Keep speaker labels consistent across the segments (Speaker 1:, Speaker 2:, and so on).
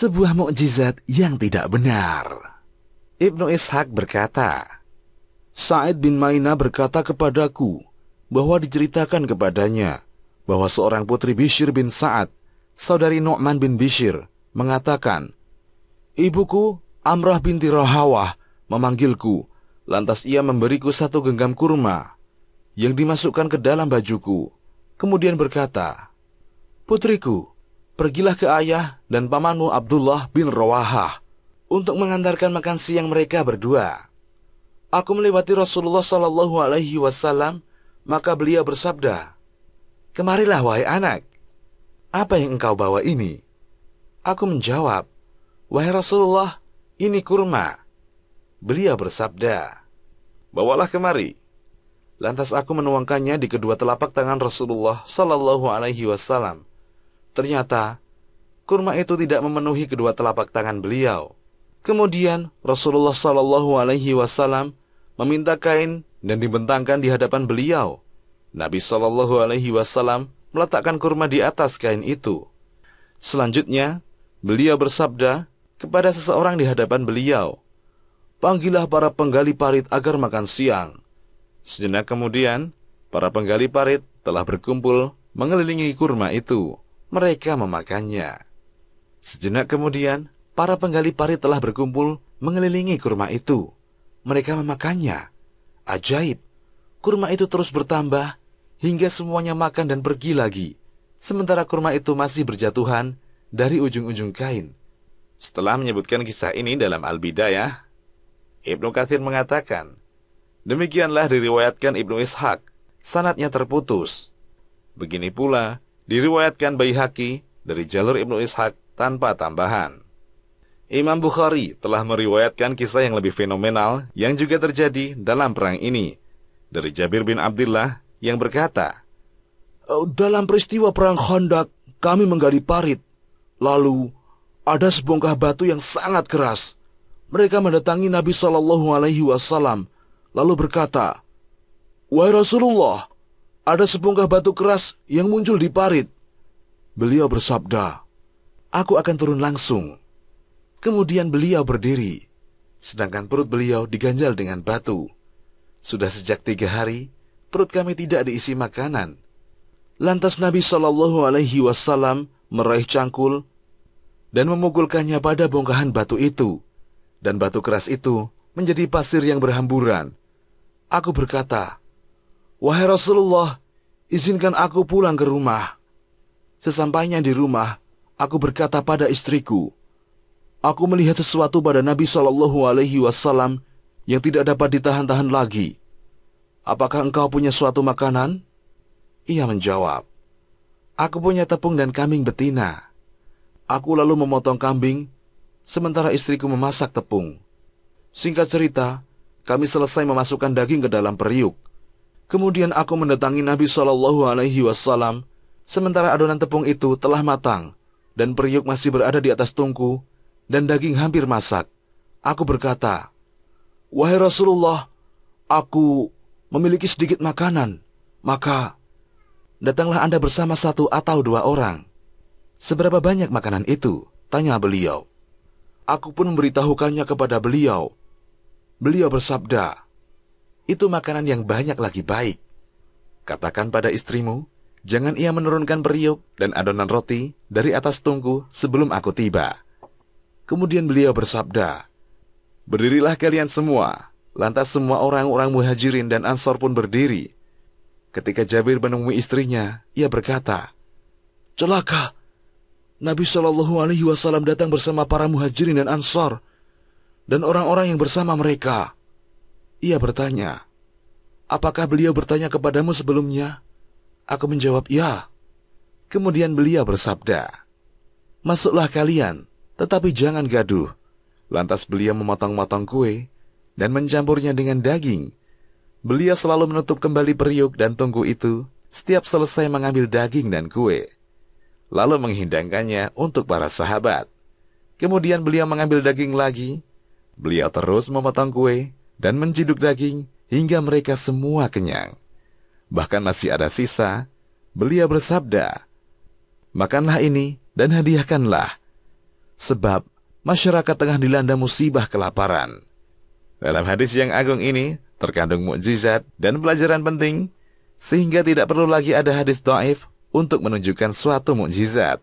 Speaker 1: sebuah mukjizat yang tidak benar. Ibnu Ishaq berkata, Said bin Maina berkata kepadaku bahwa diceritakan kepadanya bahwa seorang putri Bishir bin Sa'ad, saudari Nu'man bin Bishir, mengatakan, Ibuku, Amrah binti Rohawah, memanggilku, lantas ia memberiku satu genggam kurma yang dimasukkan ke dalam bajuku, kemudian berkata, Putriku, pergilah ke ayah dan pamanmu Abdullah bin Rawaha untuk mengantarkan makan siang mereka berdua. Aku melewati Rasulullah Shallallahu Alaihi Wasallam, maka beliau bersabda, Kemarilah wahai anak, apa yang engkau bawa ini? Aku menjawab, Wahai Rasulullah, ini kurma. Beliau bersabda, Bawalah kemari. Lantas aku menuangkannya di kedua telapak tangan Rasulullah Shallallahu Alaihi Wasallam Ternyata, kurma itu tidak memenuhi kedua telapak tangan beliau. Kemudian Rasulullah Shallallahu Alaihi Wasallam meminta kain dan dibentangkan di hadapan beliau. Nabi Shallallahu Alaihi Wasallam meletakkan kurma di atas kain itu. Selanjutnya, beliau bersabda kepada seseorang di hadapan beliau, "Panggillah para penggali parit agar makan siang." Sejenak kemudian, para penggali parit telah berkumpul mengelilingi kurma itu mereka memakannya. Sejenak kemudian, para penggali parit telah berkumpul mengelilingi kurma itu. Mereka memakannya. Ajaib, kurma itu terus bertambah hingga semuanya makan dan pergi lagi. Sementara kurma itu masih berjatuhan dari ujung-ujung kain. Setelah menyebutkan kisah ini dalam Al-Bidayah, Ibnu Kathir mengatakan, Demikianlah diriwayatkan Ibnu Ishaq, sanatnya terputus. Begini pula, Diriwayatkan haki dari jalur Ibnu Ishaq tanpa tambahan. Imam Bukhari telah meriwayatkan kisah yang lebih fenomenal yang juga terjadi dalam perang ini dari Jabir bin Abdullah yang berkata, eh, "Dalam peristiwa perang Khandak, kami menggali parit. Lalu ada sebongkah batu yang sangat keras. Mereka mendatangi Nabi Shallallahu alaihi wasallam lalu berkata, "Wahai Rasulullah, ada sepungkah batu keras yang muncul di parit. Beliau bersabda, Aku akan turun langsung. Kemudian beliau berdiri, sedangkan perut beliau diganjal dengan batu. Sudah sejak tiga hari, perut kami tidak diisi makanan. Lantas Nabi Shallallahu Alaihi Wasallam meraih cangkul dan memukulkannya pada bongkahan batu itu, dan batu keras itu menjadi pasir yang berhamburan. Aku berkata, Wahai Rasulullah, izinkan aku pulang ke rumah. Sesampainya di rumah, aku berkata pada istriku, Aku melihat sesuatu pada Nabi Shallallahu Alaihi Wasallam yang tidak dapat ditahan-tahan lagi. Apakah engkau punya suatu makanan? Ia menjawab, Aku punya tepung dan kambing betina. Aku lalu memotong kambing, sementara istriku memasak tepung. Singkat cerita, kami selesai memasukkan daging ke dalam periuk Kemudian aku mendatangi Nabi Shallallahu Alaihi Wasallam, sementara adonan tepung itu telah matang dan periuk masih berada di atas tungku dan daging hampir masak. Aku berkata, wahai Rasulullah, aku memiliki sedikit makanan, maka datanglah anda bersama satu atau dua orang. Seberapa banyak makanan itu? Tanya beliau. Aku pun memberitahukannya kepada beliau. Beliau bersabda, itu makanan yang banyak lagi baik. Katakan pada istrimu, jangan ia menurunkan periuk dan adonan roti dari atas tungku sebelum aku tiba. Kemudian beliau bersabda, Berdirilah kalian semua. Lantas semua orang-orang muhajirin dan ansor pun berdiri. Ketika Jabir menemui istrinya, ia berkata, Celaka! Nabi Shallallahu Alaihi Wasallam datang bersama para muhajirin dan ansor, dan orang-orang yang bersama mereka. Ia bertanya, "Apakah beliau bertanya kepadamu sebelumnya?" Aku menjawab, "Ya." Kemudian beliau bersabda, "Masuklah kalian, tetapi jangan gaduh." Lantas beliau memotong-motong kue dan mencampurnya dengan daging. Beliau selalu menutup kembali periuk dan tungku itu setiap selesai mengambil daging dan kue. Lalu menghidangkannya untuk para sahabat. Kemudian beliau mengambil daging lagi. Beliau terus memotong kue dan menjiduk daging hingga mereka semua kenyang. Bahkan masih ada sisa, Beliau bersabda, Makanlah ini dan hadiahkanlah, sebab masyarakat tengah dilanda musibah kelaparan. Dalam hadis yang agung ini terkandung mukjizat dan pelajaran penting, sehingga tidak perlu lagi ada hadis do'if untuk menunjukkan suatu mukjizat.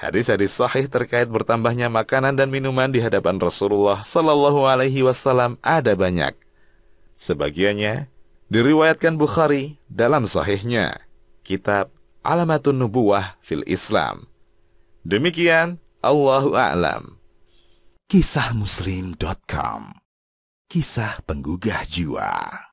Speaker 1: Hadis-hadis sahih terkait bertambahnya makanan dan minuman di hadapan Rasulullah Sallallahu Alaihi Wasallam ada banyak. Sebagiannya diriwayatkan Bukhari dalam sahihnya, kitab Alamatun Nubuwah fil Islam. Demikian, Allahu A'lam. Kisahmuslim.com Kisah penggugah jiwa